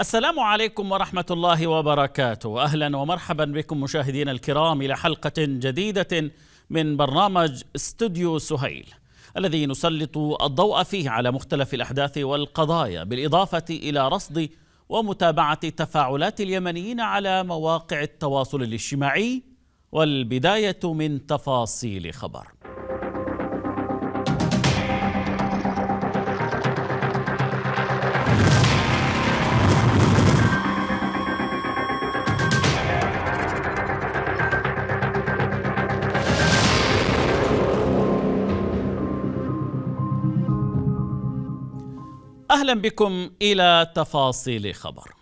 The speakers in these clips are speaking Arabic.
السلام عليكم ورحمة الله وبركاته، أهلا ومرحبا بكم مشاهدينا الكرام إلى حلقة جديدة من برنامج استوديو سهيل، الذي نسلط الضوء فيه على مختلف الأحداث والقضايا، بالإضافة إلى رصد ومتابعة تفاعلات اليمنيين على مواقع التواصل الاجتماعي، والبداية من تفاصيل خبر. أهلا بكم إلى تفاصيل خبر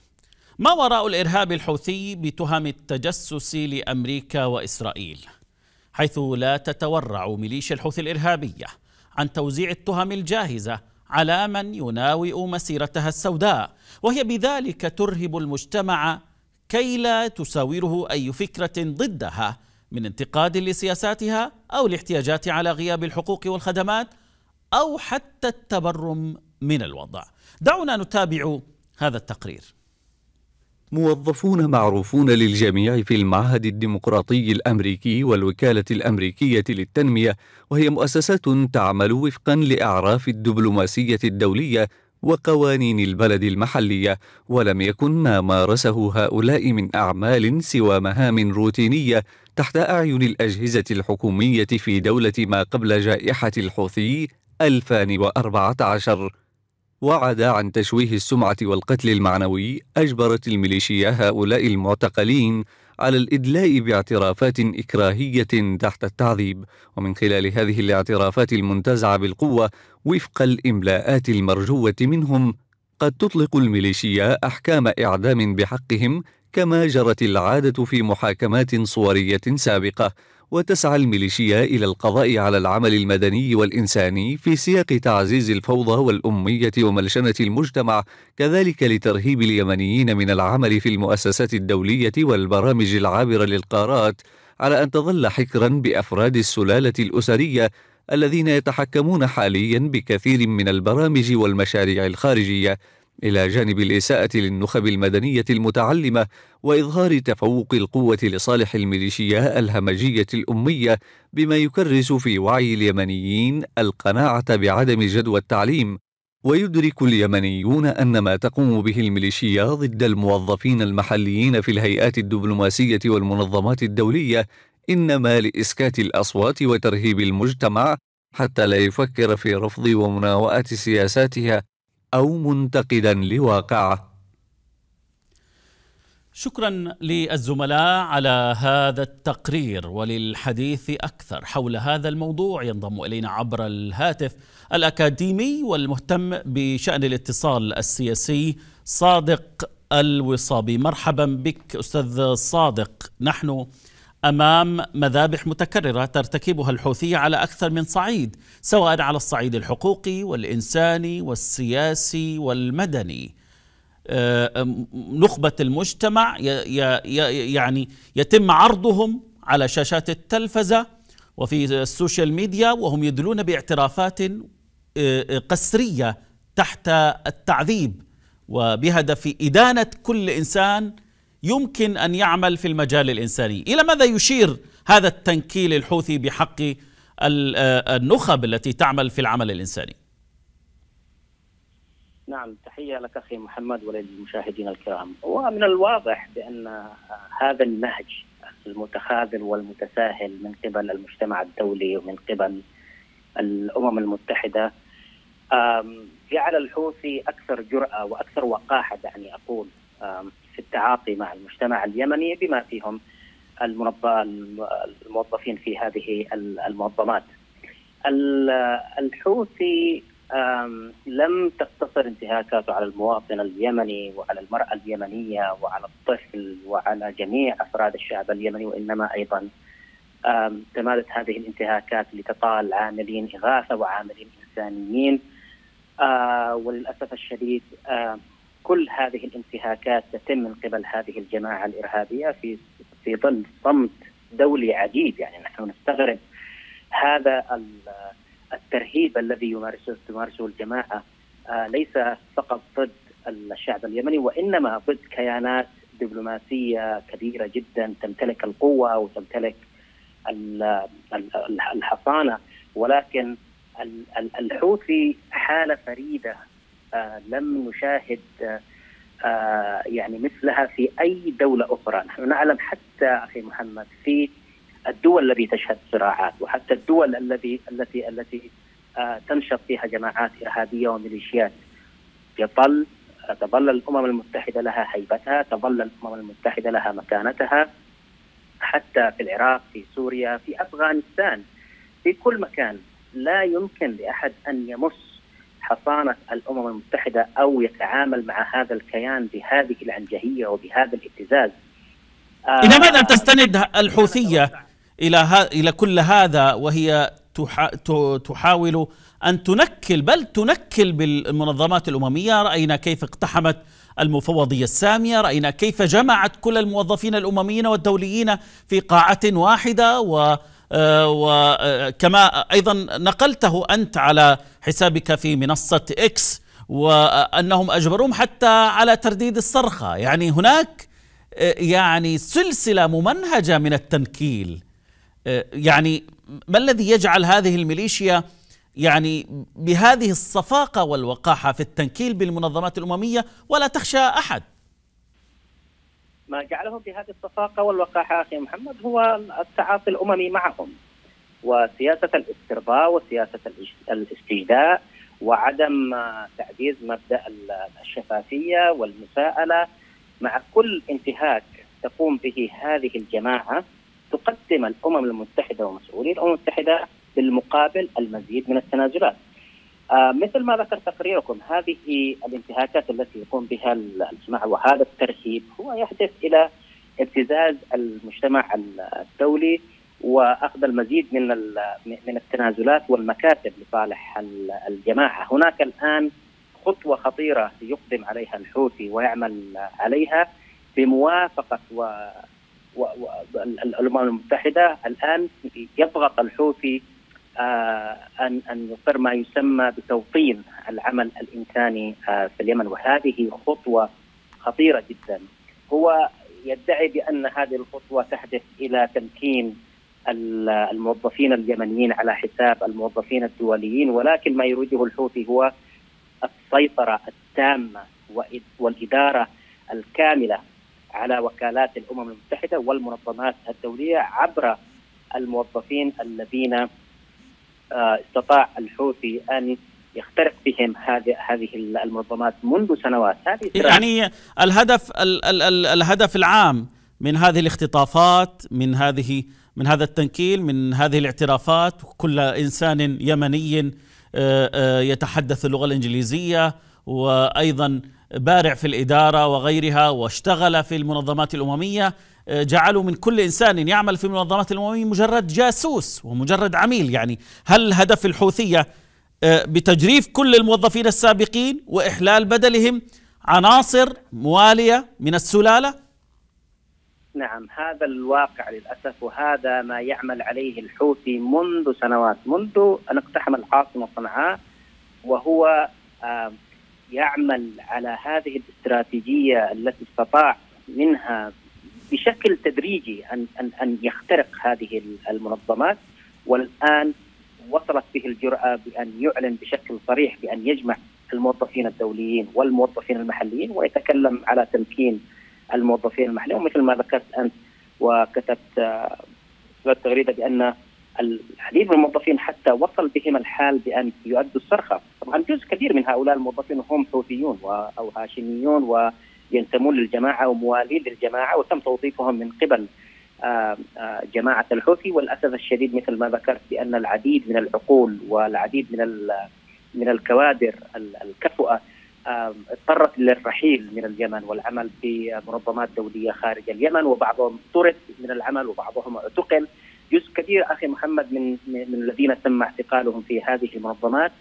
ما وراء الإرهاب الحوثي بتهم التجسس لأمريكا وإسرائيل حيث لا تتورع ميليشيا الحوثي الإرهابية عن توزيع التهم الجاهزة على من يناوئ مسيرتها السوداء وهي بذلك ترهب المجتمع كي لا تساوره أي فكرة ضدها من انتقاد لسياساتها أو الاحتياجات على غياب الحقوق والخدمات أو حتى التبرم من الوضع دعونا نتابع هذا التقرير موظفون معروفون للجميع في المعهد الديمقراطي الامريكي والوكاله الامريكيه للتنميه وهي مؤسسات تعمل وفقا لاعراف الدبلوماسيه الدوليه وقوانين البلد المحليه ولم يكن ما مارسه هؤلاء من اعمال سوى مهام روتينيه تحت اعين الاجهزه الحكوميه في دوله ما قبل جائحه الحوثي 2014 وعد عن تشويه السمعة والقتل المعنوي أجبرت الميليشيا هؤلاء المعتقلين على الإدلاء باعترافات إكراهية تحت التعذيب ومن خلال هذه الاعترافات المنتزعة بالقوة وفق الإملاءات المرجوة منهم قد تطلق الميليشيا أحكام إعدام بحقهم كما جرت العادة في محاكمات صورية سابقة وتسعى الميليشيا إلى القضاء على العمل المدني والإنساني في سياق تعزيز الفوضى والأمية وملشنة المجتمع كذلك لترهيب اليمنيين من العمل في المؤسسات الدولية والبرامج العابرة للقارات على أن تظل حكرا بأفراد السلالة الأسرية الذين يتحكمون حاليا بكثير من البرامج والمشاريع الخارجية إلى جانب الإساءة للنخب المدنية المتعلمة وإظهار تفوق القوة لصالح الميليشيا الهمجية الأمية بما يكرس في وعي اليمنيين القناعة بعدم جدوى التعليم ويدرك اليمنيون أن ما تقوم به الميليشيا ضد الموظفين المحليين في الهيئات الدبلوماسية والمنظمات الدولية إنما لإسكات الأصوات وترهيب المجتمع حتى لا يفكر في رفض ومناوئة سياساتها أو منتقدا لواقعه شكرا للزملاء على هذا التقرير وللحديث اكثر حول هذا الموضوع ينضم الينا عبر الهاتف الاكاديمي والمهتم بشان الاتصال السياسي صادق الوصابي مرحبا بك استاذ صادق نحن امام مذابح متكرره ترتكبها الحوثيه على اكثر من صعيد سواء على الصعيد الحقوقي والانساني والسياسي والمدني آه، نخبه المجتمع يعني يتم عرضهم على شاشات التلفزه وفي السوشيال ميديا وهم يدلون باعترافات آه، قسريه تحت التعذيب وبهدف ادانه كل انسان يمكن ان يعمل في المجال الانساني، الى ماذا يشير هذا التنكيل الحوثي بحق آه، النخب التي تعمل في العمل الانساني؟ نعم تحيه لك اخي محمد وللمشاهدين الكرام، ومن الواضح بان هذا النهج المتخاذل والمتساهل من قبل المجتمع الدولي ومن قبل الامم المتحده جعل الحوثي اكثر جراه واكثر وقاحه دعني اقول في التعاطي مع المجتمع اليمني بما فيهم الموظفين في هذه المنظمات الحوثي لم تقتصر انتهاكاته على المواطن اليمني وعلى المرأة اليمنية وعلى الطفل وعلى جميع أفراد الشعب اليمني وإنما أيضا تمادت هذه الانتهاكات لتطال عاملين إغاثة وعاملين إنسانيين آه، وللأسف الشديد كل هذه الانتهاكات تتم من قبل هذه الجماعه الارهابيه في في ظل صمت دولي عجيب يعني نحن نستغرب هذا الترهيب الذي يمارسه تمارسه الجماعه آه، ليس فقط ضد الشعب اليمني وانما ضد كيانات دبلوماسيه كبيره جدا تمتلك القوه وتمتلك الحصانه ولكن الحوثي حاله فريده آه، لم نشاهد آه، آه، يعني مثلها في اي دوله اخرى، نحن نعلم حتى اخي محمد في الدول التي تشهد صراعات وحتى الدول التي التي التي تنشط فيها جماعات ارهابيه وميليشيات يظل تظل الامم المتحده لها هيبتها، تظل الامم المتحده لها مكانتها حتى في العراق، في سوريا، في افغانستان، في كل مكان لا يمكن لاحد ان يمس حصانة الأمم المتحدة أو يتعامل مع هذا الكيان بهذه العنجهية وبهذا الابتزاز آه، إلى ماذا تستند الحوثية إلى, ها إلى كل هذا وهي تحا تحاول أن تنكل بل تنكل بالمنظمات الأممية رأينا كيف اقتحمت المفوضية السامية رأينا كيف جمعت كل الموظفين الأمميين والدوليين في قاعة واحدة و آه، وكما آه، ايضا نقلته انت على حسابك في منصه اكس وانهم اجبروهم حتى على ترديد الصرخه يعني هناك آه، يعني سلسله ممنهجه من التنكيل يعني ما الذي يجعل هذه الميليشيا يعني بهذه الصفاقه والوقاحه في التنكيل بالمنظمات الامميه ولا تخشى احد ما جعلهم بهذه الصفاقه والوقاحه اخي محمد هو التعاطي الاممي معهم وسياسه الاسترضاء وسياسه الاستهزاء وعدم تعزيز مبدا الشفافيه والمساءله مع كل انتهاك تقوم به هذه الجماعه تقدم الامم المتحده ومسؤولي الامم المتحده بالمقابل المزيد من التنازلات آه، مثل ما ذكر تقريركم هذه الانتهاكات التي يقوم بها الجماعة وهذا الترهيب هو يهدف إلى ابتزاز المجتمع الدولي واخذ المزيد من من التنازلات والمكاسب لصالح الجماعه، هناك الان خطوه خطيره يقدم عليها الحوثي ويعمل عليها بموافقه و, و... و... الامم المتحده الان يضغط الحوثي آه، ان ان يقر ما يسمى بتوطين العمل الانساني آه، في اليمن وهذه خطوه خطيره جدا هو يدعي بان هذه الخطوه تهدف الى تمكين الموظفين اليمنيين على حساب الموظفين الدوليين ولكن ما يريده الحوثي هو السيطره التامه والاداره الكامله على وكالات الامم المتحده والمنظمات الدوليه عبر الموظفين الذين آه، استطاع الحوثي ان يخترق بهم هذه هذه المنظمات منذ سنوات هذه إيه، يعني الهدف ال ال الهدف العام من هذه الاختطافات من هذه من هذا التنكيل من هذه الاعترافات كل انسان يمني آه، آه، يتحدث اللغه الانجليزيه وايضا بارع في الاداره وغيرها واشتغل في المنظمات الامميه جعلوا من كل انسان يعمل في منظمات الامميه مجرد جاسوس ومجرد عميل يعني هل هدف الحوثيه آه، بتجريف كل الموظفين السابقين واحلال بدلهم عناصر مواليه من السلاله نعم هذا الواقع للاسف وهذا ما يعمل عليه الحوثي منذ سنوات منذ ان اقتحم العاصمه صنعاء وهو آه، يعمل على هذه الاستراتيجيه التي استطاع منها بشكل تدريجي ان ان ان يخترق هذه المنظمات والان وصلت به الجراه بان يعلن بشكل صريح بان يجمع الموظفين الدوليين والموظفين المحليين ويتكلم على تمكين الموظفين المحليين ومثل ما ذكرت انت وكتبت آه، التغريده بان العديد من الموظفين حتى وصل بهم الحال بان يؤدوا الصرخه، طبعا جزء كبير من هؤلاء الموظفين هم حوثيون او هاشميون و ينتمون للجماعه وموالين للجماعه وتم توظيفهم من قبل آه، آه، جماعه الحوثي وللاسف الشديد مثل ما ذكرت بان العديد من العقول والعديد من من الكوادر الكفؤه اضطرت للرحيل من اليمن والعمل في منظمات دوليه خارج اليمن وبعضهم طرد من العمل وبعضهم اعتقل جزء كبير اخي محمد من من الذين تم اعتقالهم في هذه المنظمات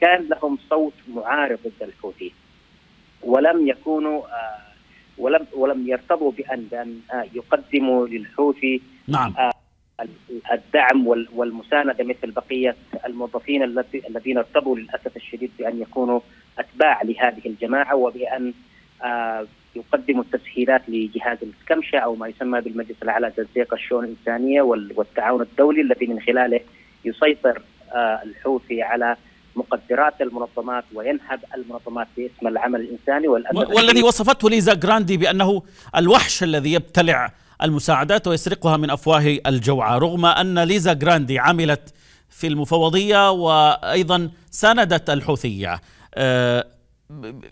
كان لهم صوت معارض ضد الحوثي ولم يكونوا آه، ولم ولم يرتضوا بان بان آه، يقدموا للحوثي نعم آه، الدعم والمسانده مثل بقيه الموظفين الذين ارتضوا للاسف الشديد بان يكونوا اتباع لهذه الجماعه وبان يقدموا التسهيلات لجهاز الكمشه او ما يسمى بالمجلس الاعلى لتنسيق الشؤون الانسانيه والتعاون الدولي الذي من خلاله يسيطر الحوثي على مقدرات المنظمات وينهب المنظمات باسم العمل الانساني والأدب والذي وصفته ليزا جراندي بانه الوحش الذي يبتلع المساعدات ويسرقها من افواه الجوعى رغم ان ليزا جراندي عملت في المفوضيه وايضا ساندت الحوثيه آه،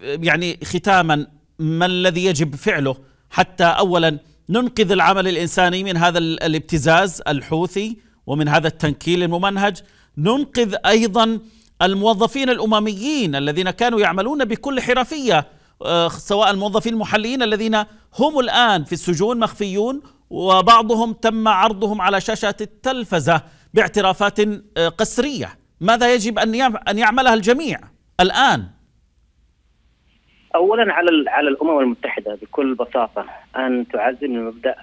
يعني ختاما ما الذي يجب فعله حتى اولا ننقذ العمل الانساني من هذا الابتزاز الحوثي ومن هذا التنكيل الممنهج ننقذ ايضا الموظفين الامميين الذين كانوا يعملون بكل حرفيه آه، سواء الموظفين المحليين الذين هم الان في السجون مخفيون وبعضهم تم عرضهم على شاشه التلفزه باعترافات آه، قسريه ماذا يجب ان ان يعملها الجميع الان اولا على على الامم المتحده بكل بساطه ان تعزز من مبدا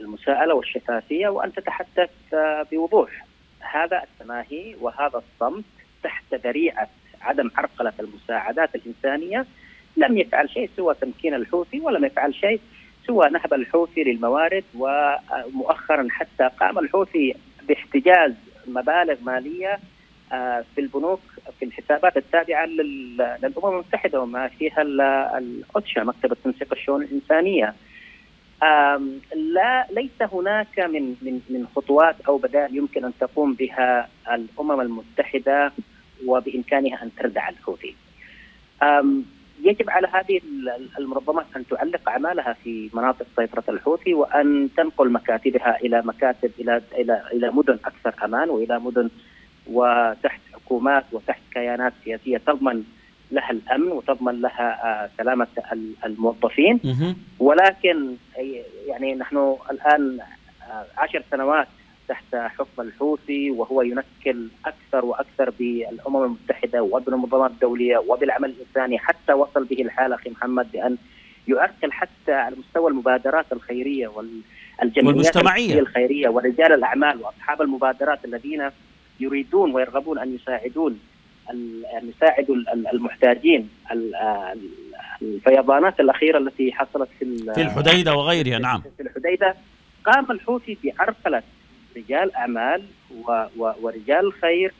المساءله والشفافيه وان تتحدث آه، بوضوح هذا التماهي وهذا الصمت تحت ذريعه عدم عرقله المساعدات الانسانيه لم يفعل شيء سوى تمكين الحوثي ولم يفعل شيء سوى نهب الحوثي للموارد ومؤخرا حتى قام الحوثي باحتجاز مبالغ ماليه آه، في البنوك في الحسابات التابعه للامم المتحده وما فيها الاوتشا مكتب التنسيق الشؤون الانسانيه. لا ليس هناك من من من خطوات او بدائل يمكن ان تقوم بها الامم المتحده وبامكانها ان تردع الحوثي. يجب على هذه المنظمات ان تعلق اعمالها في مناطق سيطره الحوثي وان تنقل مكاتبها الى مكاتب الى الى الى مدن اكثر امان والى مدن وتحت حكومات وتحت كيانات سياسيه تضمن لها الامن وتضمن لها آه، سلامه الموظفين ولكن يعني نحن الان آه، عشر سنوات تحت حكم الحوثي وهو ينكل اكثر واكثر بالامم المتحده وبالمنظمات الدوليه وبالعمل الانساني حتى وصل به الحال اخي محمد بان يؤكل حتى على مستوى المبادرات الخيريه والجمعيات الخيريه ورجال الاعمال واصحاب المبادرات الذين يريدون ويرغبون ان يساعدون ان يساعدوا المحتاجين الفيضانات الاخيره التي حصلت في في الحديده وغيرها نعم في الحديده قام الحوثي بعرقله رجال اعمال ورجال خير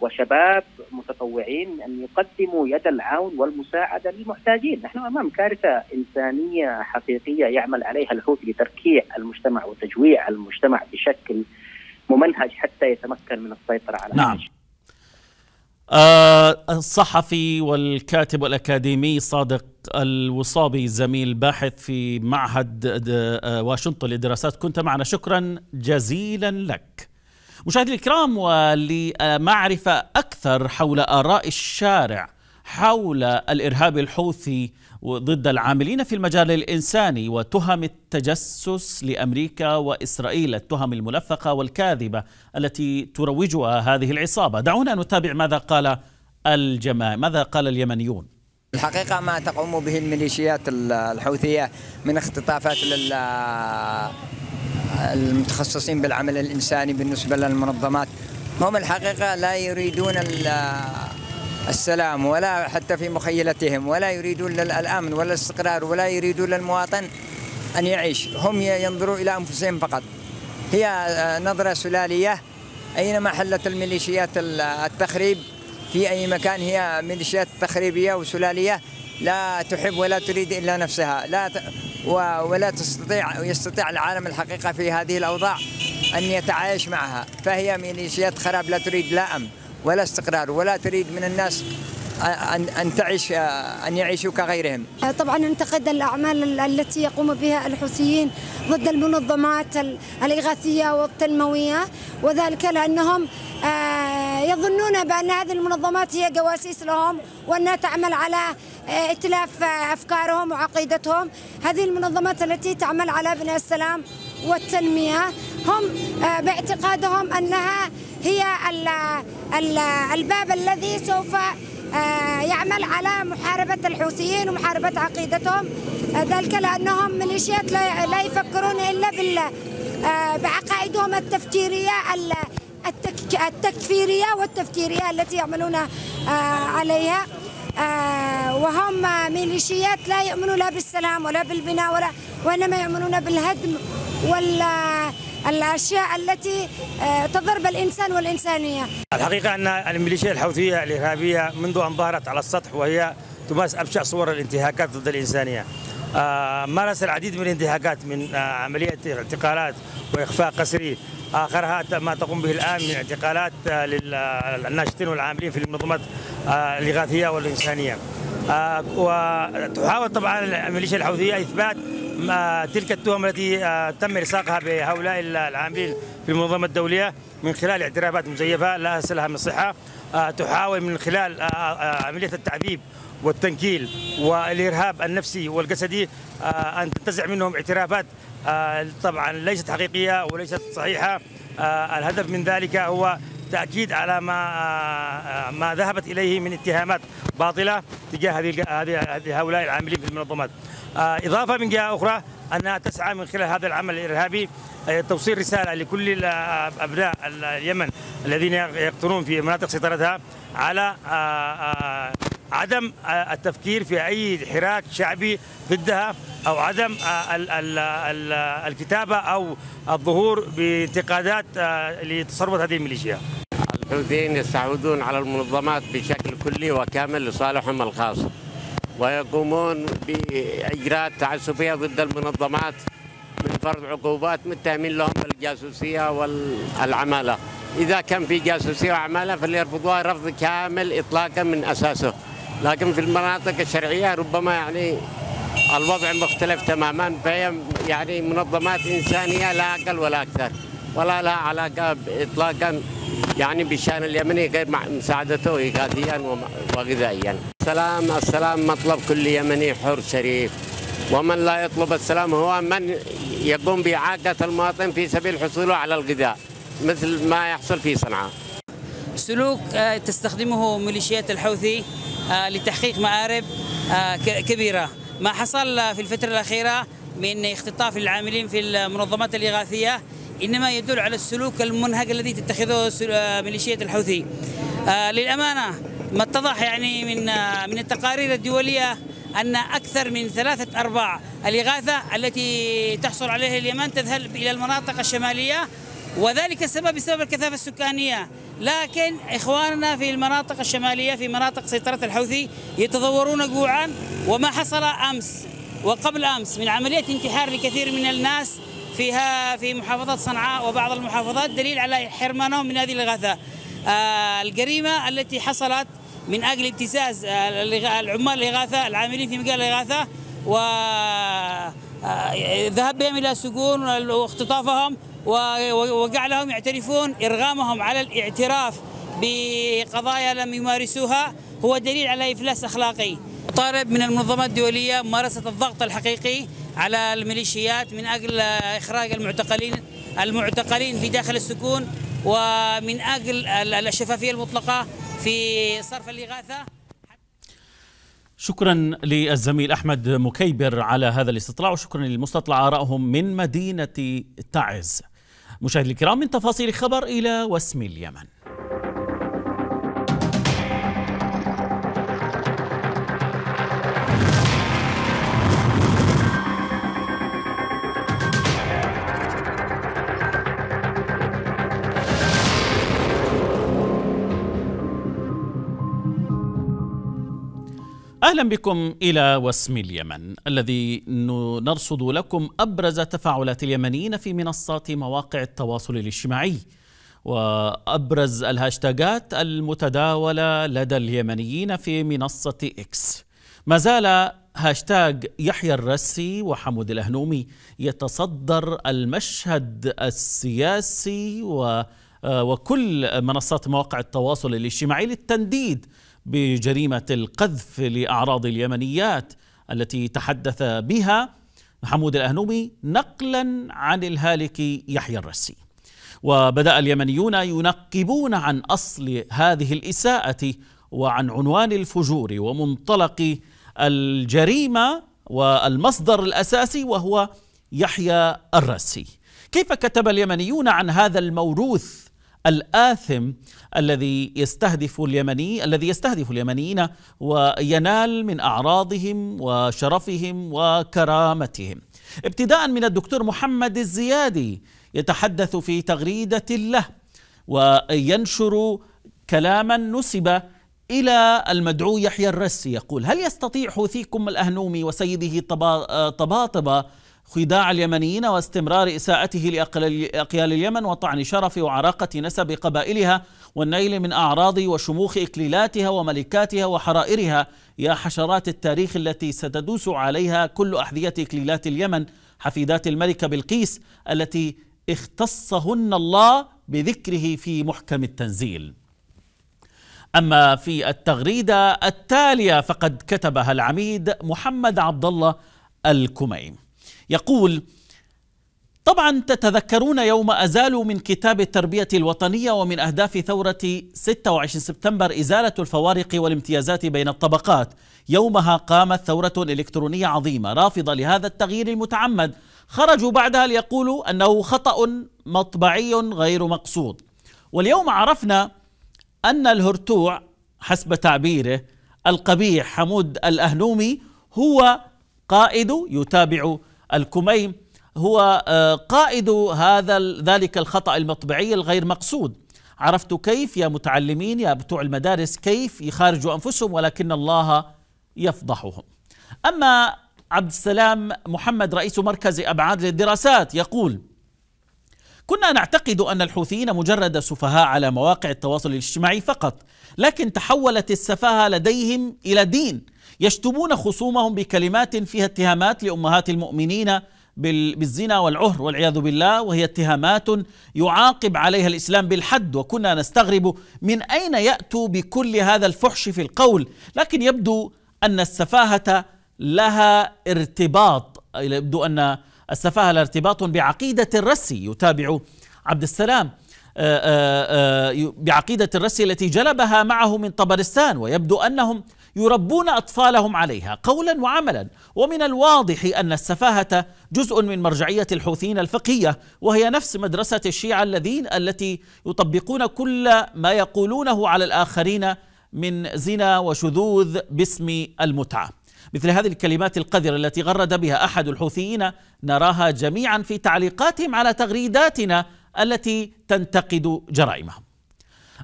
وشباب متطوعين ان يقدموا يد العون والمساعده للمحتاجين، نحن امام كارثه انسانيه حقيقيه يعمل عليها الحوثي لتركيع المجتمع وتجويع المجتمع بشكل ممنهج حتى يتمكن من السيطره على نعم. آه، الصحفي والكاتب والأكاديمي صادق الوصابي زميل باحث في معهد آه، واشنطن للدراسات كنت معنا شكرا جزيلا لك مشاهدي الكرام ولمعرفة أكثر حول آراء الشارع حول الإرهاب الحوثي ضد العاملين في المجال الإنساني وتهم التجسس لأمريكا وإسرائيل التهم الملفقة والكاذبة التي تروجها هذه العصابة دعونا نتابع ماذا قال الجماعة ماذا قال اليمنيون الحقيقة ما تقوم به الميليشيات الحوثية من اختطافات لل المتخصصين بالعمل الإنساني بالنسبة للمنظمات هم الحقيقة لا يريدون السلام ولا حتى في مخيلتهم ولا يريدون الأمن ولا الاستقرار ولا يريدون للمواطن أن يعيش هم ينظروا إلى أنفسهم فقط هي آه، نظرة سلالية أينما حلت الميليشيات التخريب في أي مكان هي ميليشيات تخريبية وسلالية لا تحب ولا تريد إلا نفسها لا ت... ولا تستطيع يستطيع العالم الحقيقة في هذه الأوضاع أن يتعايش معها فهي ميليشيات خراب لا تريد لا أمن ولا استقرار ولا تريد من الناس أن أن تعيش أن يعيشوا كغيرهم. آه، طبعا انتقد الأعمال التي يقوم بها الحوثيين ضد المنظمات الإغاثية والتنموية وذلك لأنهم آه، يظنون بأن هذه المنظمات هي جواسيس لهم وأنها تعمل على إتلاف آه، أفكارهم وعقيدتهم هذه المنظمات التي تعمل على بناء السلام والتنمية هم باعتقادهم أنها هي الباب الذي سوف آه، يعمل على محاربة الحوثيين ومحاربة عقيدتهم آه، ذلك لأنهم ميليشيات لا يفكرون إلا آه، بعقائدهم التفكيرية التكفيرية والتفتيرية التي يعملون عليها وهم ميليشيات لا يؤمنون لا بالسلام ولا بالبناء ولا وإنما يؤمنون بالهدم وال الأشياء التي آه، تضرب الإنسان والإنسانية الحقيقة أن الميليشيا الحوثية الإرهابية منذ أن ظهرت على السطح وهي تمارس أبشع صور الانتهاكات ضد الإنسانية آه، مارس العديد من الانتهاكات من آه، عملية اعتقالات وإخفاء قسري آخرها ما تقوم به الآن من اعتقالات للناشطين والعاملين في المنظمات الإغاثية والإنسانية آه، وتحاول طبعا الميليشيا الحوثيه اثبات تلك التهم التي آه، تم الصاقها بهؤلاء العاملين في المنظمه الدوليه من خلال اعترافات مزيفه لا لها من صحه آه، تحاول من خلال عمليه التعذيب والتنكيل والارهاب النفسي والجسدي ان تنتزع منهم اعترافات طبعا ليست حقيقيه وليست صحيحه الهدف من ذلك هو تاكيد على ما آه، ما ذهبت اليه من اتهامات باطله تجاه هذه هؤلاء العاملين في المنظمات. آه، اضافه من جهه اخرى انها تسعى من خلال هذا العمل الارهابي آه، توصيل رساله لكل ابناء اليمن الذين يقطنون في مناطق سيطرتها على عدم آه، التفكير في اي حراك شعبي ضدها او عدم آه، الكتابه او الظهور بانتقادات آه، لتصرفات هذه الميليشيا. الحوثيين يستعودون على المنظمات بشكل كلي وكامل لصالحهم الخاص ويقومون باجراءات تعسفيه ضد المنظمات من فرض عقوبات متهمين لهم بالجاسوسيه والعماله. إذا كان في جاسوسية وعماله فليرفضوها رفض كامل إطلاقا من أساسه لكن في المناطق الشرعية ربما يعني الوضع مختلف تماما فهي يعني منظمات إنسانية لا أقل ولا أكثر ولا لها علاقة إطلاقا يعني بالشأن اليمني غير مساعدته إغاثيا وغذائيا السلام السلام مطلب كل يمني حر شريف ومن لا يطلب السلام هو من يقوم بإعاقة المواطن في سبيل حصوله على الغذاء مثل ما يحصل في صنعاء سلوك آه، تستخدمه ميليشيات الحوثي آه، لتحقيق مآرب آه، كبيرة ما حصل في الفترة الأخيرة من اختطاف العاملين في المنظمات الإغاثية إنما يدل على السلوك المنهج الذي تتخذه آه، ميليشيات الحوثي للأمانة ما اتضح يعني من من التقارير الدولية أن أكثر من ثلاثة أرباع الإغاثة التي تحصل عليها اليمن تذهب إلى المناطق الشمالية وذلك السبب بسبب الكثافة السكانية لكن إخواننا في المناطق الشمالية في مناطق سيطرة الحوثي يتضورون جوعا وما حصل أمس وقبل أمس من عملية انتحار لكثير من الناس فيها في محافظة صنعاء وبعض المحافظات دليل على حرمانهم من هذه الإغاثة آه الجريمة التي حصلت من أجل ابتزاز آه، العمال الإغاثة العاملين في مجال الإغاثة و آه، ذهب بهم إلى السجون واختطافهم ووقع لهم يعترفون إرغامهم على الاعتراف بقضايا لم يمارسوها هو دليل على إفلاس أخلاقي طالب من المنظمات الدولية ممارسة الضغط الحقيقي على الميليشيات من أجل إخراج المعتقلين المعتقلين في داخل السكون ومن أجل الشفافية المطلقة في صرف الإغاثة شكرا للزميل احمد مكيبر على هذا الاستطلاع وشكرا للمستطلع ارائهم من مدينه تعز مشاهدي الكرام من تفاصيل خبر إلى وسم اليمن اهلا بكم الى وسم اليمن الذي نرصد لكم ابرز تفاعلات اليمنيين في منصات مواقع التواصل الاجتماعي وابرز الهاشتاجات المتداوله لدى اليمنيين في منصه اكس ما زال هاشتاج يحيى الرسي وحمود الاهنومي يتصدر المشهد السياسي و آه، وكل منصات مواقع التواصل الاجتماعي للتنديد بجريمه القذف لاعراض اليمنيات التي تحدث بها محمود الاهنومي نقلا عن الهالك يحيى الرسي وبدا اليمنيون ينقبون عن اصل هذه الاساءه وعن عنوان الفجور ومنطلق الجريمه والمصدر الاساسي وهو يحيى الرسي كيف كتب اليمنيون عن هذا الموروث الآثم الذي يستهدف اليمني الذي يستهدف اليمنيين وينال من أعراضهم وشرفهم وكرامتهم ابتداء من الدكتور محمد الزيادي يتحدث في تغريدة له وينشر كلاما نسب إلى المدعو يحيى الرسي يقول هل يستطيع حوثيكم الأهنومي وسيده طباطبة خداع اليمنيين واستمرار إساءته لأقيال اليمن وطعن شرف وعراقة نسب قبائلها والنيل من أعراض وشموخ إكليلاتها وملكاتها وحرائرها يا حشرات التاريخ التي ستدوس عليها كل أحذية إكليلات اليمن حفيدات الملكة بلقيس التي اختصهن الله بذكره في محكم التنزيل أما في التغريدة التالية فقد كتبها العميد محمد عبد الله الكميم يقول طبعا تتذكرون يوم أزالوا من كتاب التربية الوطنية ومن أهداف ثورة 26 سبتمبر إزالة الفوارق والامتيازات بين الطبقات يومها قامت ثورة إلكترونية عظيمة رافضة لهذا التغيير المتعمد خرجوا بعدها ليقولوا أنه خطأ مطبعي غير مقصود واليوم عرفنا أن الهرتوع حسب تعبيره القبيح حمود الأهنومي هو قائد يتابع الكميم هو آه، قائد هذا ذلك الخطأ المطبعي الغير مقصود عرفت كيف يا متعلمين يا بتوع المدارس كيف يخارجوا أنفسهم ولكن الله يفضحهم أما عبد السلام محمد رئيس مركز أبعاد للدراسات يقول كنا نعتقد أن الحوثيين مجرد سفهاء على مواقع التواصل الاجتماعي فقط لكن تحولت السفاهة لديهم إلى دين يشتمون خصومهم بكلمات فيها اتهامات لامهات المؤمنين بالزنا والعهر والعياذ بالله وهي اتهامات يعاقب عليها الاسلام بالحد وكنا نستغرب من اين ياتوا بكل هذا الفحش في القول لكن يبدو ان السفاهه لها ارتباط يبدو ان السفاهه لها ارتباط بعقيده الرسي يتابع عبد السلام آه، آه، آه، بعقيدة الرسي التي جلبها معه من طبرستان ويبدو أنهم يربون اطفالهم عليها قولا وعملا ومن الواضح ان السفاهه جزء من مرجعيه الحوثيين الفقهيه وهي نفس مدرسه الشيعه الذين التي يطبقون كل ما يقولونه على الاخرين من زنا وشذوذ باسم المتعه مثل هذه الكلمات القذرة التي غرد بها أحد الحوثيين نراها جميعا في تعليقاتهم على تغريداتنا التي تنتقد جرائمهم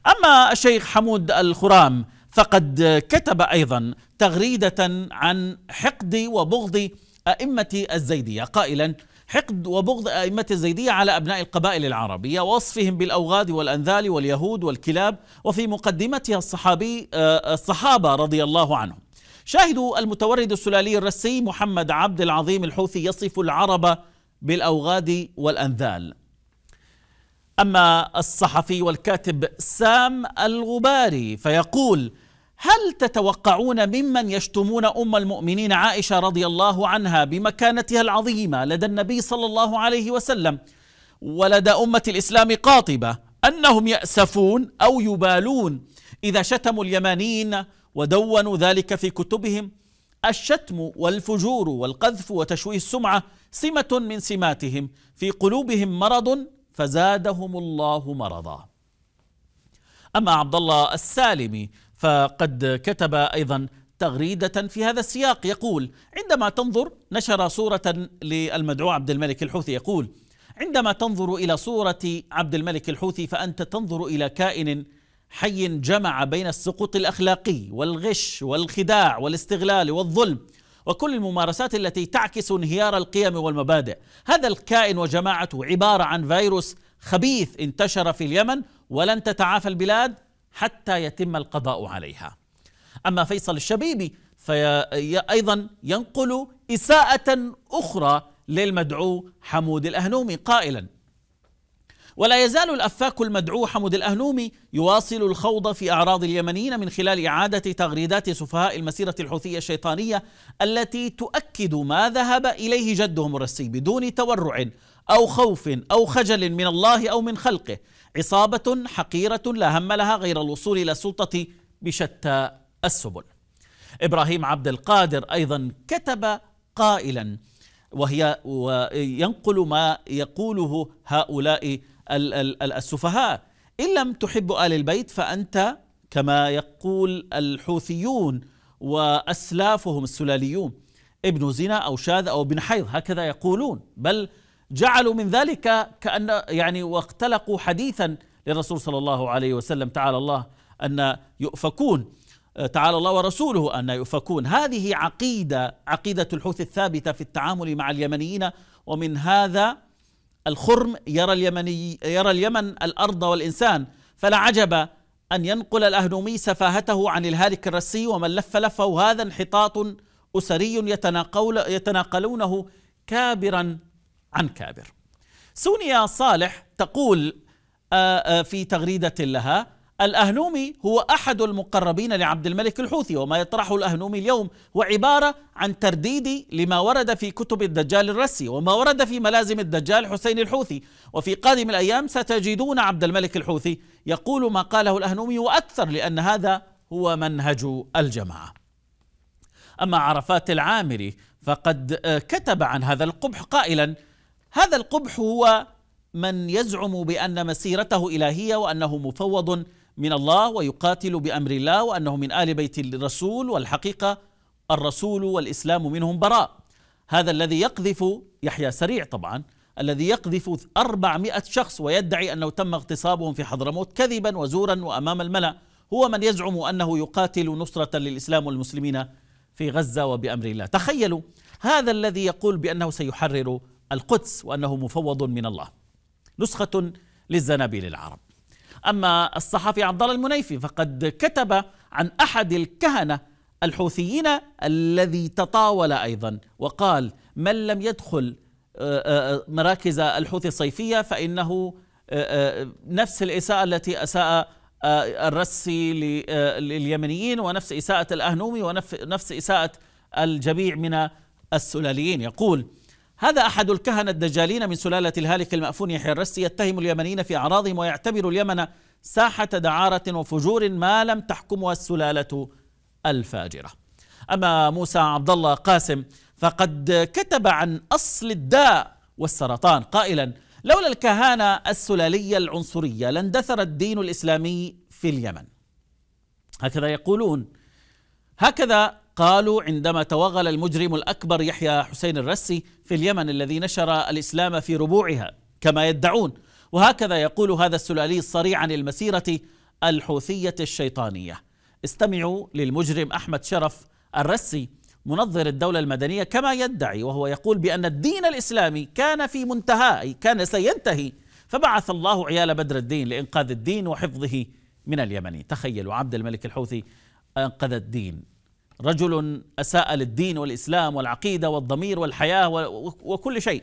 أما الشيخ حمود الخرام فقد كتب ايضا تغريده عن حقد وبغض ائمه الزيديه قائلا حقد وبغض أئمة الزيدية على أبناء القبائل العربية ووصفهم بالأوغاد والأنذال واليهود والكلاب وفي مقدمتها الصحابي آه، الصحابة رضي الله عنهم شاهدوا المتورد السلالي الرسي محمد عبد العظيم الحوثي يصف العرب بالأوغاد والأنذال أما الصحفي والكاتب سام الغباري فيقول هل تتوقعون ممن يشتمون ام المؤمنين عائشه رضي الله عنها بمكانتها العظيمه لدى النبي صلى الله عليه وسلم ولدى امه الاسلام قاطبه انهم ياسفون او يبالون اذا شتموا اليمانيين ودونوا ذلك في كتبهم الشتم والفجور والقذف وتشويه السمعه سمه من سماتهم في قلوبهم مرض فزادهم الله مرضا اما عبد الله السالمي فقد كتب ايضا تغريده في هذا السياق يقول عندما تنظر نشر صوره للمدعو عبد الملك الحوثي يقول عندما تنظر الى صوره عبد الملك الحوثي فانت تنظر الى كائن حي جمع بين السقوط الاخلاقي والغش والخداع والاستغلال والظلم وكل الممارسات التي تعكس انهيار القيم والمبادئ هذا الكائن وجماعته عباره عن فيروس خبيث انتشر في اليمن ولن تتعافى البلاد حتى يتم القضاء عليها أما فيصل الشبيبي فأيضا ينقل إساءة أخرى للمدعو حمود الأهنومي قائلا ولا يزال الأفاك المدعو حمود الأهنومي يواصل الخوض في أعراض اليمنيين من خلال إعادة تغريدات سفهاء المسيرة الحوثية الشيطانية التي تؤكد ما ذهب إليه جدهم الرسي بدون تورع أو خوف أو خجل من الله أو من خلقه عصابة حقيرة لا هم لها غير الوصول إلى السلطة بشتى السبل إبراهيم عبد القادر أيضا كتب قائلا وهي وينقل ما يقوله هؤلاء السفهاء إن لم تحب آل البيت فأنت كما يقول الحوثيون وأسلافهم السلاليون ابن زنا أو شاذ أو بن حيض هكذا يقولون بل جعلوا من ذلك كأن يعني واختلقوا حديثا للرسول صلى الله عليه وسلم تعالى الله أن يؤفكون تعالى الله ورسوله أن يؤفكون هذه عقيدة عقيدة الحوث الثابتة في التعامل مع اليمنيين ومن هذا الخرم يرى اليمني يرى اليمن الأرض والإنسان فلا عجب أن ينقل الأهنومي سفاهته عن الهالك الرسي ومن لف لفه هذا انحطاط أسري يتناقل يتناقلونه كابرا عن كابر سونيا صالح تقول آه، آه، في تغريدة لها الأهنومي هو أحد المقربين لعبد الملك الحوثي وما يطرحه الأهنومي اليوم هو عبارة عن ترديدي لما ورد في كتب الدجال الرسي وما ورد في ملازم الدجال حسين الحوثي وفي قادم الأيام ستجدون عبد الملك الحوثي يقول ما قاله الأهنومي وأكثر لأن هذا هو منهج الجماعة أما عرفات العامري فقد آه، كتب عن هذا القبح قائلا هذا القبح هو من يزعم بان مسيرته الهيه وانه مفوض من الله ويقاتل بامر الله وانه من ال بيت الرسول والحقيقه الرسول والاسلام منهم براء هذا الذي يقذف يحيى سريع طبعا الذي يقذف 400 شخص ويدعي انه تم اغتصابهم في حضرموت كذبا وزورا وامام الملا هو من يزعم انه يقاتل نصره للاسلام والمسلمين في غزه وبامر الله تخيلوا هذا الذي يقول بانه سيحرر القدس وأنه مفوض من الله نسخة للزنابيل العرب أما الصحفي عبد الله المنيفي فقد كتب عن أحد الكهنة الحوثيين الذي تطاول أيضا وقال من لم يدخل آه، آه، آه، مراكز الحوثي الصيفية فإنه نفس الإساءة التي أساء الرسي لليمنيين ونفس إساءة الأهنومي ونفس إساءة الجميع من السلاليين يقول هذا أحد الكهنة الدجالين من سلالة الهالك المأفون يحيى الرسي يتهم اليمنيين في أعراضهم ويعتبر اليمن ساحة دعارة وفجور ما لم تحكمها السلالة الفاجرة أما موسى عبد الله قاسم فقد كتب عن أصل الداء والسرطان قائلا لولا الكهانة السلالية العنصرية لاندثر الدين الإسلامي في اليمن هكذا يقولون هكذا قالوا عندما توغل المجرم الأكبر يحيى حسين الرسي في اليمن الذي نشر الإسلام في ربوعها كما يدعون وهكذا يقول هذا السلالي الصريح عن المسيرة الحوثية الشيطانية استمعوا للمجرم أحمد شرف الرسي منظر الدولة المدنية كما يدعي وهو يقول بأن الدين الإسلامي كان في منتهى كان سينتهي فبعث الله عيال بدر الدين لإنقاذ الدين وحفظه من اليمن تخيلوا عبد الملك الحوثي أنقذ الدين رجل اساء للدين والاسلام والعقيده والضمير والحياه وكل شيء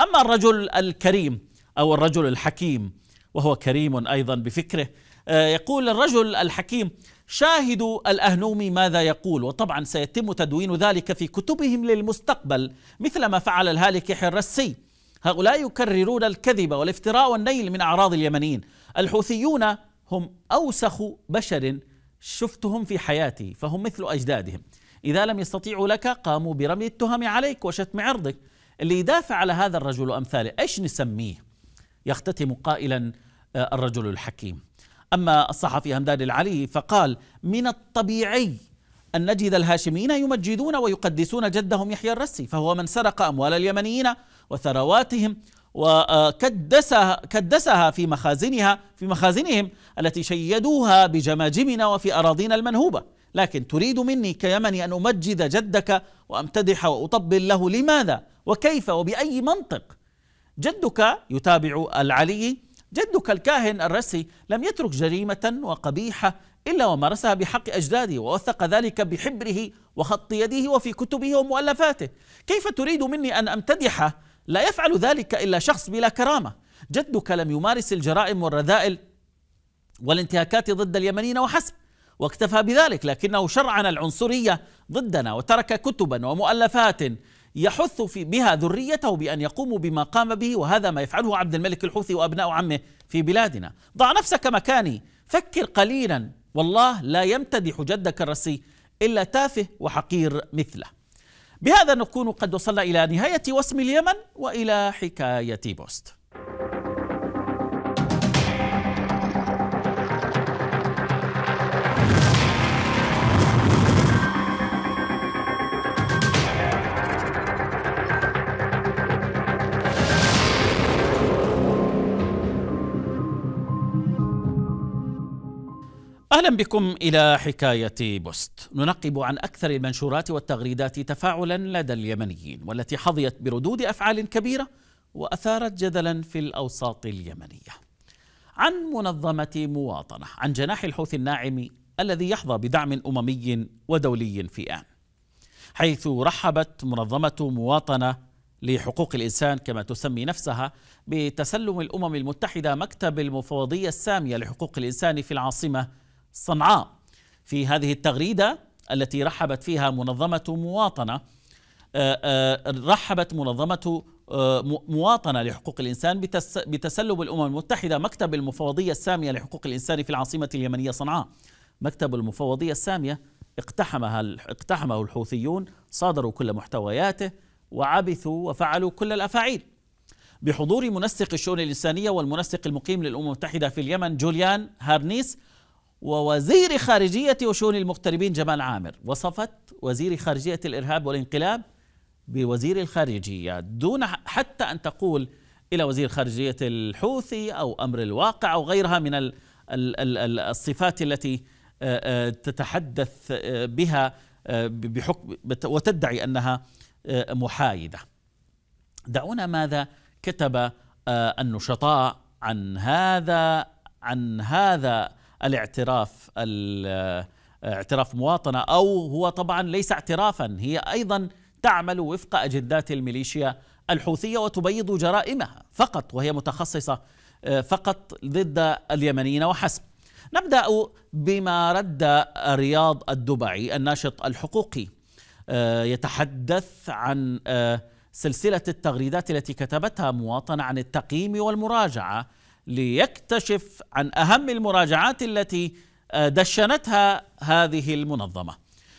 اما الرجل الكريم او الرجل الحكيم وهو كريم ايضا بفكره آه، يقول الرجل الحكيم شاهد الاهنومي ماذا يقول وطبعا سيتم تدوين ذلك في كتبهم للمستقبل مثل ما فعل الهالك حرسي هؤلاء يكررون الكذب والافتراء والنيل من اعراض اليمنيين الحوثيون هم اوسخ بشر شفتهم في حياتي فهم مثل أجدادهم إذا لم يستطيعوا لك قاموا برمي التهم عليك وشتم عرضك اللي يدافع على هذا الرجل وأمثاله إيش نسميه يختتم قائلا آه، الرجل الحكيم أما الصحفي همدان العلي فقال من الطبيعي أن نجد الهاشميين يمجدون ويقدسون جدهم يحيى الرسي فهو من سرق أموال اليمنيين وثرواتهم وكدسها كدسها في مخازنها في مخازنهم التي شيدوها بجماجمنا وفي أراضينا المنهوبة لكن تريد مني كيمني أن أمجد جدك وأمتدح وأطبل له لماذا وكيف وبأي منطق جدك يتابع العلي جدك الكاهن الرسي لم يترك جريمة وقبيحة إلا ومارسها بحق أجداده ووثق ذلك بحبره وخط يده وفي كتبه ومؤلفاته كيف تريد مني أن أمتدحه لا يفعل ذلك إلا شخص بلا كرامة جدك لم يمارس الجرائم والرذائل والانتهاكات ضد اليمنيين وحسب واكتفى بذلك لكنه شرعنا العنصرية ضدنا وترك كتبا ومؤلفات يحث في بها ذريته بأن يقوموا بما قام به وهذا ما يفعله عبد الملك الحوثي وأبناء عمه في بلادنا ضع نفسك مكاني فكر قليلا والله لا يمتدح جدك الرسي إلا تافه وحقير مثله بهذا نكون قد وصلنا إلى نهاية وسم اليمن وإلى حكاية بوست اهلا بكم الى حكايه بوست ننقب عن اكثر المنشورات والتغريدات تفاعلا لدى اليمنيين والتي حظيت بردود افعال كبيره واثارت جدلا في الاوساط اليمنيه عن منظمه مواطنه عن جناح الحوثي الناعم الذي يحظى بدعم اممي ودولي في ان حيث رحبت منظمه مواطنه لحقوق الانسان كما تسمي نفسها بتسلم الامم المتحده مكتب المفوضيه الساميه لحقوق الانسان في العاصمه صنعاء في هذه التغريدة التي رحبت فيها منظمة مواطنة آه، آه، رحبت منظمة آه، مواطنة لحقوق الإنسان بتسلب الأمم المتحدة مكتب المفوضية السامية لحقوق الإنسان في العاصمة اليمنية صنعاء مكتب المفوضية السامية اقتحمها اقتحمه الحوثيون صادروا كل محتوياته وعبثوا وفعلوا كل الأفاعيل بحضور منسق الشؤون الإنسانية والمنسق المقيم للأمم المتحدة في اليمن جوليان هارنيس ووزير خارجية وشؤون المغتربين جمال عامر وصفت وزير خارجية الإرهاب والانقلاب بوزير الخارجية دون حتى أن تقول إلى وزير خارجية الحوثي أو أمر الواقع أو غيرها من الصفات التي تتحدث بها بحكم وتدعي أنها محايدة دعونا ماذا كتب النشطاء عن هذا عن هذا الاعتراف اعتراف مواطنه او هو طبعا ليس اعترافا هي ايضا تعمل وفق اجندات الميليشيا الحوثيه وتبيض جرائمها فقط وهي متخصصه آه، فقط ضد اليمنيين وحسب. نبدا بما رد رياض الدبعي الناشط الحقوقي آه، يتحدث عن آه، سلسله التغريدات التي كتبتها مواطنة عن التقييم والمراجعه ليكتشف عن اهم المراجعات التي آه، دشنتها هذه المنظمه.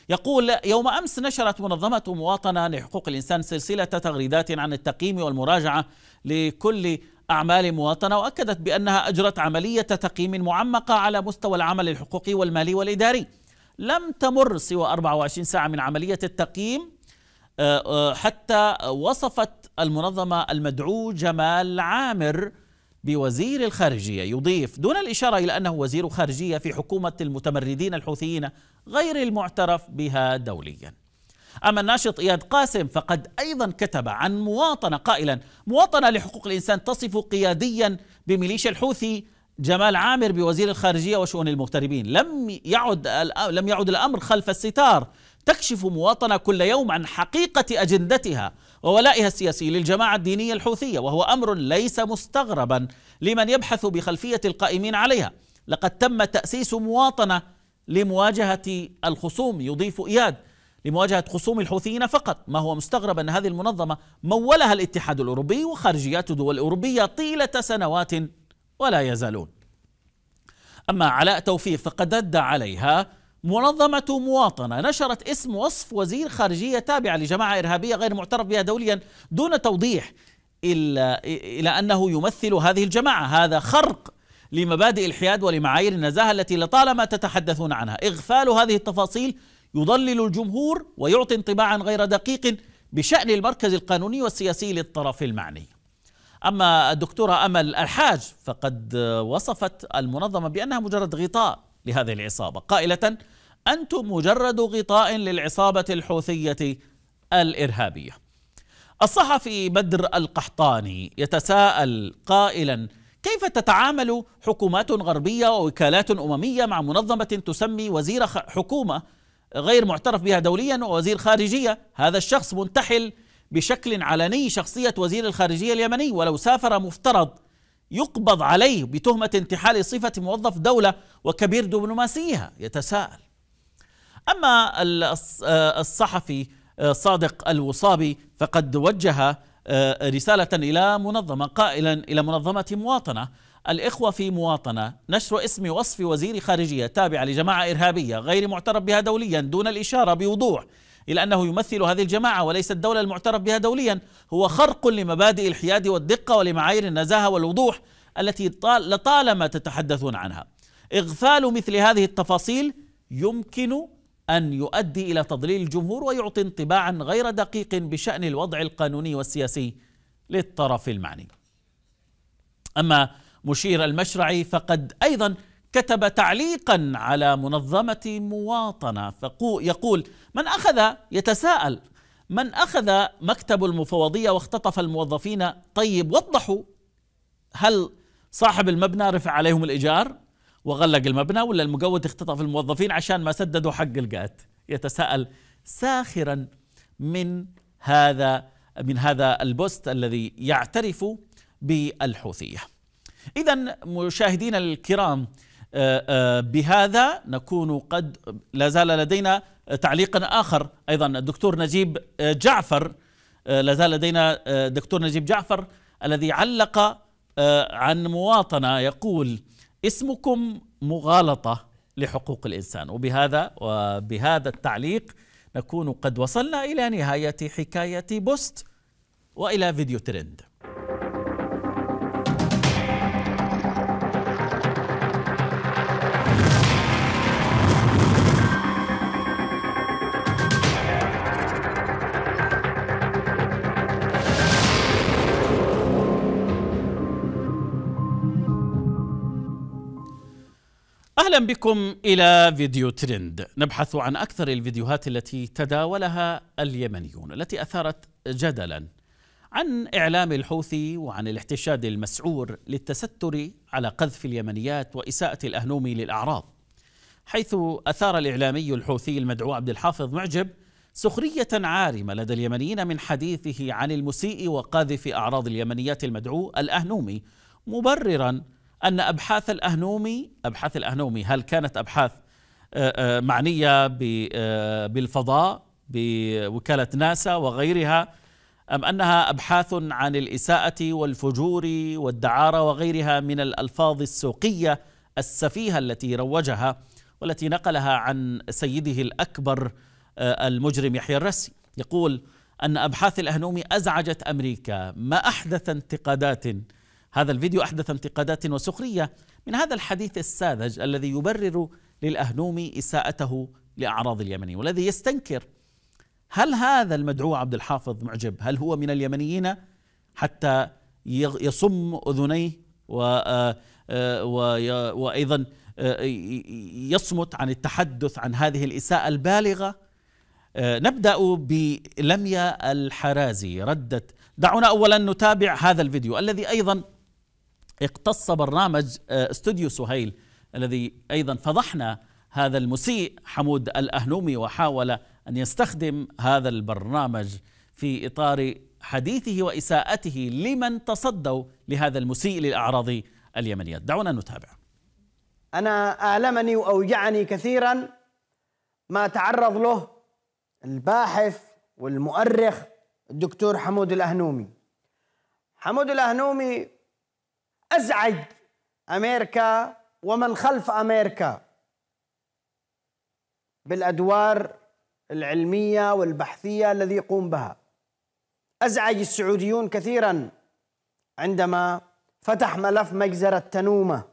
يقول يوم امس نشرت منظمه مواطنه لحقوق الانسان سلسله تغريدات عن التقييم والمراجعه لكل اعمال مواطنه واكدت بانها اجرت عمليه تقييم معمقه على مستوى العمل الحقوقي والمالي والاداري. لم تمر سوى 24 ساعه من عمليه التقييم آه، آه، حتى وصفت المنظمه المدعو جمال عامر بوزير الخارجية يضيف دون الإشارة إلى أنه وزير خارجية في حكومة المتمردين الحوثيين غير المعترف بها دوليا أما الناشط إياد قاسم فقد أيضا كتب عن مواطنة قائلا مواطنة لحقوق الإنسان تصف قياديا بميليشيا الحوثي جمال عامر بوزير الخارجية وشؤون المغتربين لم يعد لم يعد الأمر خلف الستار تكشف مواطنة كل يوم عن حقيقة أجندتها وولائها السياسي للجماعة الدينية الحوثية وهو أمر ليس مستغربا لمن يبحث بخلفية القائمين عليها لقد تم تأسيس مواطنة لمواجهة الخصوم يضيف إياد لمواجهة خصوم الحوثيين فقط ما هو مستغرب أن هذه المنظمة مولها الاتحاد الأوروبي وخارجيات دول أوروبية طيلة سنوات ولا يزالون أما علاء توفيق فقد رد عليها منظمة مواطنة نشرت اسم وصف وزير خارجية تابعة لجماعة إرهابية غير معترف بها دوليا دون توضيح إلا إلى أنه يمثل هذه الجماعة هذا خرق لمبادئ الحياد ولمعايير النزاهة التي لطالما تتحدثون عنها إغفال هذه التفاصيل يضلل الجمهور ويعطي انطباعا غير دقيق بشأن المركز القانوني والسياسي للطرف المعني أما الدكتورة أمل الحاج فقد وصفت المنظمة بأنها مجرد غطاء لهذه العصابة قائلة أنتم مجرد غطاء للعصابة الحوثية الإرهابية الصحفي بدر القحطاني يتساءل قائلا كيف تتعامل حكومات غربية ووكالات أممية مع منظمة تسمي وزير حكومة غير معترف بها دوليا ووزير خارجية هذا الشخص منتحل بشكل علني شخصية وزير الخارجية اليمني ولو سافر مفترض يقبض عليه بتهمة انتحال صفة موظف دولة وكبير دبلوماسيها يتساءل أما آه، الصحفي آه، صادق الوصابي فقد وجه آه، رسالة إلى منظمة قائلا إلى منظمة مواطنة الإخوة في مواطنة نشر اسم وصف وزير خارجية تابع لجماعة إرهابية غير معترف بها دوليا دون الإشارة بوضوح إلى أنه يمثل هذه الجماعة وليس الدولة المعترف بها دوليا هو خرق لمبادئ الحياد والدقة ولمعايير النزاهة والوضوح التي لطالما تتحدثون عنها إغفال مثل هذه التفاصيل يمكن أن يؤدي إلى تضليل الجمهور ويعطي انطباعا غير دقيق بشأن الوضع القانوني والسياسي للطرف المعني أما مشير المشرعي فقد أيضا كتب تعليقا على منظمة مواطنة يقول من أخذ يتساءل من أخذ مكتب المفوضية واختطف الموظفين طيب وضحوا هل صاحب المبنى رفع عليهم الإيجار وغلق المبنى ولا المقود اختطف الموظفين عشان ما سددوا حق القات يتساءل ساخرا من هذا من هذا البوست الذي يعترف بالحوثيه. اذا مشاهدينا الكرام آه، آه، بهذا نكون قد لا زال لدينا تعليقا اخر ايضا الدكتور نجيب آه، جعفر لا زال لدينا دكتور نجيب جعفر الذي علق عن مواطنه يقول اسمكم مغالطه لحقوق الانسان وبهذا وبهذا التعليق نكون قد وصلنا الى نهايه حكايه بوست والى فيديو ترند اهلا بكم الى فيديو ترند نبحث عن اكثر الفيديوهات التي تداولها اليمنيون التي اثارت جدلا عن اعلام الحوثي وعن الاحتشاد المسعور للتستر على قذف اليمنيات واساءه الاهنوم للاعراض حيث اثار الاعلامي الحوثي المدعو عبد الحافظ معجب سخريه عارمه لدى اليمنيين من حديثه عن المسيء وقاذف اعراض اليمنيات المدعو الاهنومي مبررا ان ابحاث الاهنومي ابحاث الاهنومي هل كانت ابحاث آه، آه، معنيه آه، بالفضاء بوكاله ناسا وغيرها ام انها ابحاث عن الاساءه والفجور والدعاره وغيرها من الالفاظ السوقيه السفيهه التي روجها والتي نقلها عن سيده الاكبر المجرم يحيى الرسي يقول ان ابحاث الاهنومي ازعجت امريكا ما احدث انتقادات هذا الفيديو أحدث انتقادات وسخرية من هذا الحديث الساذج الذي يبرر للأهنومي إساءته لأعراض اليمني والذي يستنكر هل هذا المدعو عبد الحافظ معجب هل هو من اليمنيين حتى يصم أذنيه و آه، وأيضا آه، يصمت عن التحدث عن هذه الإساءة البالغة آه، نبدأ بلميا الحرازي ردت دعونا أولا نتابع هذا الفيديو الذي أيضا اقتص برنامج آه، استوديو سهيل الذي ايضا فضحنا هذا المسيء حمود الاهنومي وحاول ان يستخدم هذا البرنامج في اطار حديثه واساءته لمن تصدوا لهذا المسيء للاعراض اليمنيه، دعونا نتابع. انا المني واوجعني كثيرا ما تعرض له الباحث والمؤرخ الدكتور حمود الاهنومي. حمود الاهنومي أزعج أمريكا ومن خلف أمريكا بالأدوار العلمية والبحثية الذي يقوم بها أزعج السعوديون كثيرا عندما فتح ملف مجزرة تنومة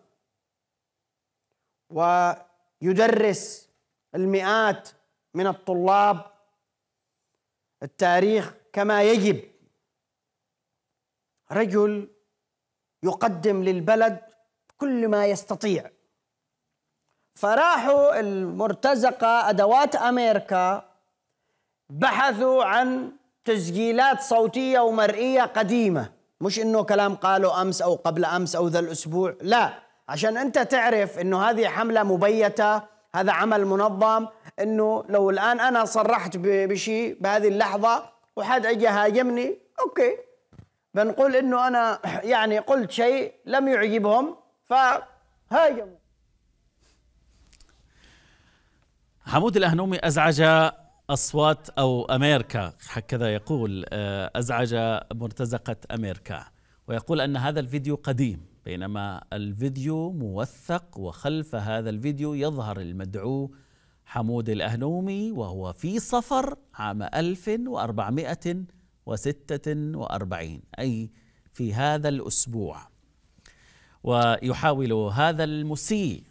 ويدرس المئات من الطلاب التاريخ كما يجب رجل يقدم للبلد كل ما يستطيع فراحوا المرتزقة أدوات أمريكا بحثوا عن تسجيلات صوتية ومرئية قديمة مش إنه كلام قالوا أمس أو قبل أمس أو ذا الأسبوع لا عشان أنت تعرف إنه هذه حملة مبيتة هذا عمل منظم إنه لو الآن أنا صرحت بشيء بهذه اللحظة وحد أجي هاجمني أوكي بنقول انه انا يعني قلت شيء لم يعجبهم فهاجموا حمود الاهنومي ازعج اصوات او امريكا هكذا يقول آه، ازعج مرتزقه امريكا ويقول ان هذا الفيديو قديم بينما الفيديو موثق وخلف هذا الفيديو يظهر المدعو حمود الاهنومي وهو في صفر عام 1400 وستة وأربعين أي في هذا الأسبوع ويحاول هذا المسيء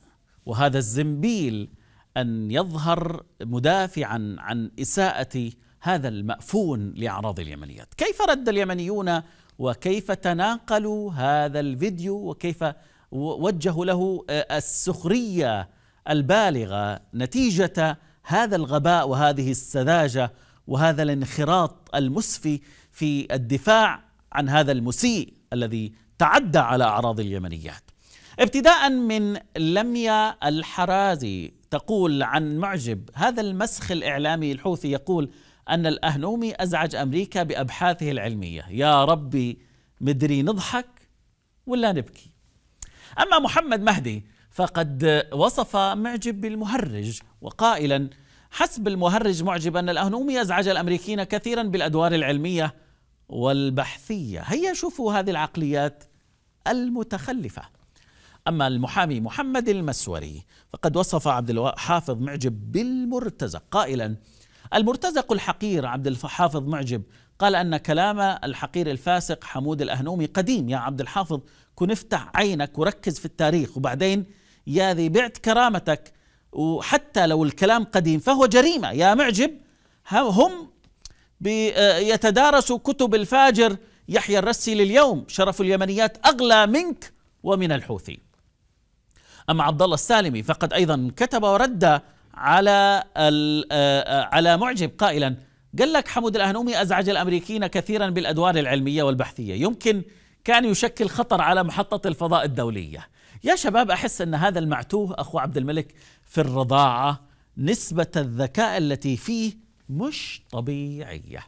وهذا الزنبيل أن يظهر مدافعا عن إساءة هذا المأفون لأعراض اليمنيات كيف رد اليمنيون وكيف تناقلوا هذا الفيديو وكيف وجهوا له السخرية البالغة نتيجة هذا الغباء وهذه السذاجة وهذا الانخراط المسفي في الدفاع عن هذا المسيء الذي تعدى على أعراض اليمنيات ابتداء من لميا الحرازي تقول عن معجب هذا المسخ الإعلامي الحوثي يقول أن الأهنومي أزعج أمريكا بأبحاثه العلمية يا ربي مدري نضحك ولا نبكي أما محمد مهدي فقد وصف معجب بالمهرج وقائلا حسب المهرج معجبا الأهنومي أزعج الأمريكيين كثيرا بالأدوار العلمية والبحثية هيا شوفوا هذه العقليات المتخلفة أما المحامي محمد المسوري فقد وصف عبد الحافظ معجب بالمرتزق قائلا المرتزق الحقير عبد الحافظ معجب قال أن كلام الحقير الفاسق حمود الأهنومي قديم يا عبد الحافظ كن افتح عينك وركز في التاريخ وبعدين يا ذي بعت كرامتك وحتى لو الكلام قديم فهو جريمه يا معجب هم آه، يتدارسوا كتب الفاجر يحيى الرسي لليوم شرف اليمنيات اغلى منك ومن الحوثي. اما عبد الله السالمي فقد ايضا كتب ورد على آه، آه، على معجب قائلا قال لك حمود الاهنومي ازعج الامريكيين كثيرا بالادوار العلميه والبحثيه، يمكن كان يشكل خطر على محطه الفضاء الدوليه. يا شباب احس ان هذا المعتوه اخو عبد الملك في الرضاعه نسبه الذكاء التي فيه مش طبيعيه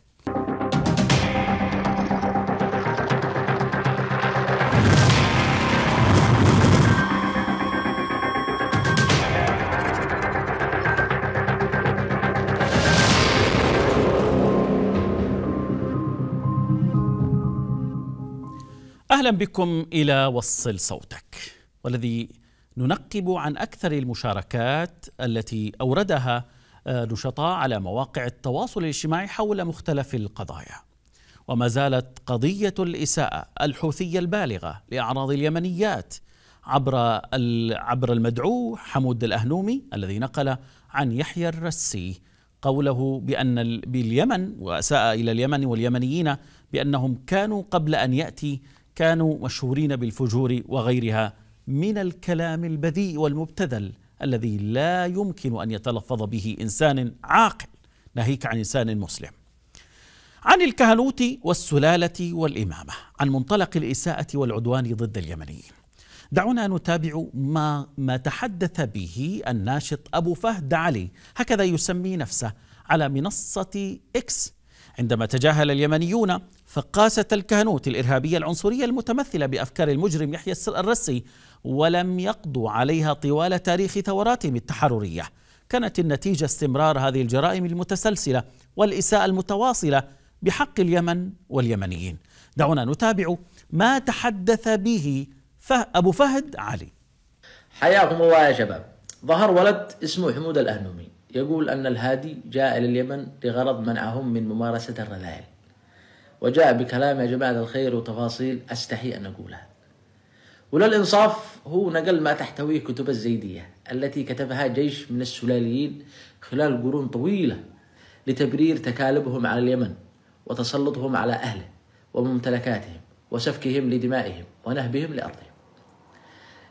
اهلا بكم الى وصل صوتك والذي ننقب عن اكثر المشاركات التي اوردها آه، نشطاء على مواقع التواصل الاجتماعي حول مختلف القضايا. وما زالت قضيه الاساءه الحوثيه البالغه لاعراض اليمنيات عبر عبر المدعو حمود الاهنومي الذي نقل عن يحيى الرسي قوله بان باليمن واساء الى اليمن واليمنيين بانهم كانوا قبل ان ياتي كانوا مشهورين بالفجور وغيرها من الكلام البذيء والمبتذل الذي لا يمكن ان يتلفظ به انسان عاقل ناهيك عن انسان مسلم. عن الكهنوت والسلاله والامامه، عن منطلق الاساءه والعدوان ضد اليمنيين. دعونا نتابع ما ما تحدث به الناشط ابو فهد علي، هكذا يسمي نفسه على منصه اكس عندما تجاهل اليمنيون فقاسة الكهنوت الإرهابية العنصرية المتمثلة بأفكار المجرم يحيى الرسي ولم يقضوا عليها طوال تاريخ ثوراتهم التحرريه كانت النتيجه استمرار هذه الجرائم المتسلسله والاساءه المتواصله بحق اليمن واليمنيين دعونا نتابع ما تحدث به ابو فهد علي حياكم الله يا شباب ظهر ولد اسمه حمود الاهنومي يقول ان الهادي جاء الى اليمن لغرض منعهم من ممارسه الرذائل وجاء بكلام يا جماعه الخير وتفاصيل استحي ان اقولها وللإنصاف هو نقل ما تحتويه كتب الزيدية التي كتبها جيش من السلاليين خلال قرون طويلة لتبرير تكالبهم على اليمن وتسلطهم على أهله وممتلكاتهم وسفكهم لدمائهم ونهبهم لأرضهم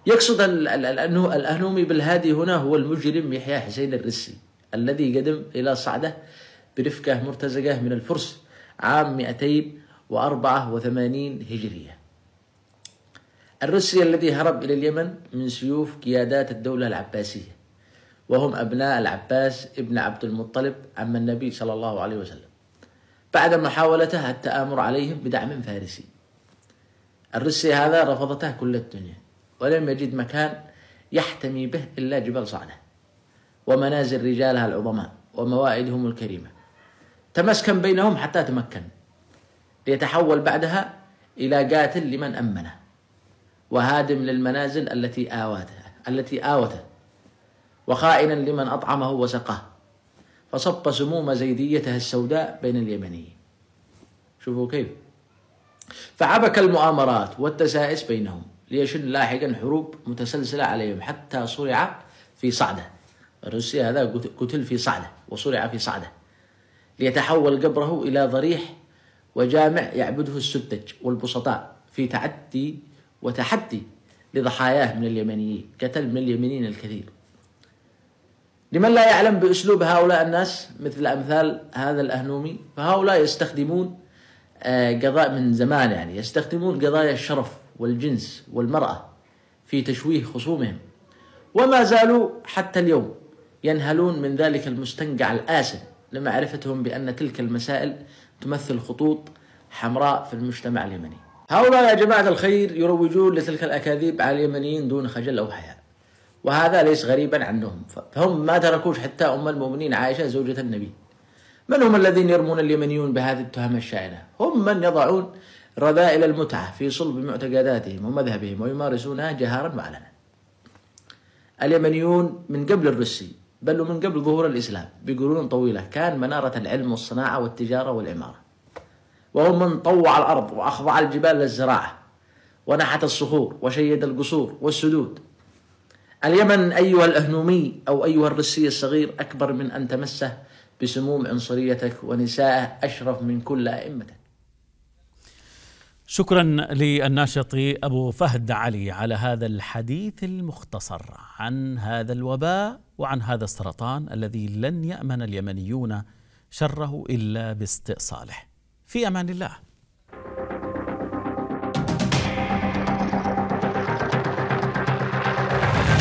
يقصد الأهنومي بالهادي هنا هو المجرم يحيى حسين الرسي الذي قدم إلى صعده برفقة مرتزقة من الفرس عام 284 هجرية الرسي الذي هرب إلى اليمن من سيوف قيادات الدولة العباسية وهم أبناء العباس ابن عبد المطلب عم النبي صلى الله عليه وسلم بعد محاولته التآمر عليهم بدعم فارسي الرسي هذا رفضته كل الدنيا ولم يجد مكان يحتمي به إلا جبل صعنة ومنازل رجالها العظماء وموائدهم الكريمة تمسكن بينهم حتى تمكن ليتحول بعدها إلى قاتل لمن أمنه وهادم للمنازل التي آوته التي آوته وخائنا لمن أطعمه وسقاه فصب سموم زيديته السوداء بين اليمنيين شوفوا كيف فعبك المؤامرات والتسائس بينهم ليشن لاحقا حروب متسلسلة عليهم حتى صرع في صعدة الروسي هذا قتل في صعدة وصرع في صعدة ليتحول قبره إلى ضريح وجامع يعبده السدج والبسطاء في تعدي وتحدي لضحاياه من اليمنيين قتل من اليمنيين الكثير لمن لا يعلم بأسلوب هؤلاء الناس مثل أمثال هذا الأهنومي فهؤلاء يستخدمون آه، قضاء من زمان يعني يستخدمون قضايا الشرف والجنس والمرأة في تشويه خصومهم وما زالوا حتى اليوم ينهلون من ذلك المستنقع الآسن لمعرفتهم بأن تلك المسائل تمثل خطوط حمراء في المجتمع اليمني هؤلاء يا جماعة الخير يروجون لتلك الأكاذيب على اليمنيين دون خجل أو حياء وهذا ليس غريبا عنهم فهم ما تركوش حتى أم المؤمنين عائشة زوجة النبي من هم الذين يرمون اليمنيون بهذه التهم الشائنة؟ هم من يضعون رذائل المتعة في صلب معتقداتهم ومذهبهم ويمارسونها جهارا وعلنا اليمنيون من قبل الرسي بل ومن قبل ظهور الإسلام بقرون طويلة كان منارة العلم والصناعة والتجارة والعمارة وهو من طوع الأرض وأخضع الجبال للزراعة ونحت الصخور وشيد القصور والسدود اليمن أيها الأهنومي أو أيها الرسي الصغير أكبر من أن تمسه بسموم عنصريتك ونسائه أشرف من كل أئمتك شكرا للناشط ابو فهد علي على هذا الحديث المختصر عن هذا الوباء وعن هذا السرطان الذي لن يامن اليمنيون شره الا باستئصاله في امان الله